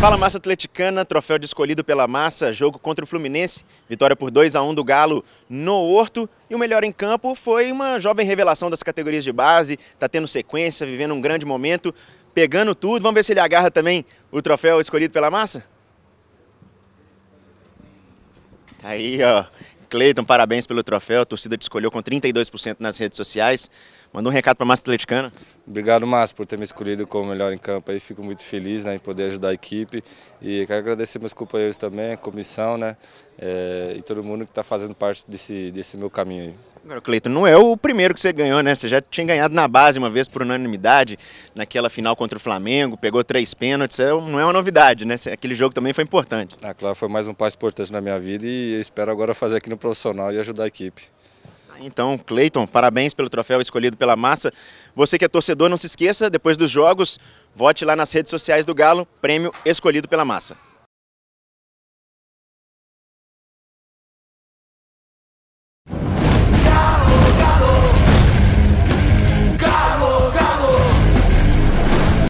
Fala Massa Atleticana, troféu de escolhido pela Massa, jogo contra o Fluminense, vitória por 2 a 1 do Galo no Horto. E o melhor em campo foi uma jovem revelação das categorias de base, está tendo sequência, vivendo um grande momento, pegando tudo. Vamos ver se ele agarra também o troféu escolhido pela Massa? Tá aí, ó. Cleiton, parabéns pelo troféu. A torcida te escolheu com 32% nas redes sociais. Manda um recado para a massa atleticana. Obrigado, Márcio, por ter me escolhido como melhor em campo. Aí fico muito feliz né, em poder ajudar a equipe. E quero agradecer meus companheiros também, a comissão né, é, e todo mundo que está fazendo parte desse, desse meu caminho aí. Agora, Cleiton, não é o primeiro que você ganhou, né? Você já tinha ganhado na base uma vez por unanimidade, naquela final contra o Flamengo, pegou três pênaltis, é não é uma novidade, né? Aquele jogo também foi importante. Ah, claro, foi mais um passo importante na minha vida e espero agora fazer aqui no profissional e ajudar a equipe. Ah, então, Cleiton, parabéns pelo troféu escolhido pela massa. Você que é torcedor, não se esqueça, depois dos jogos, vote lá nas redes sociais do Galo, prêmio escolhido pela massa.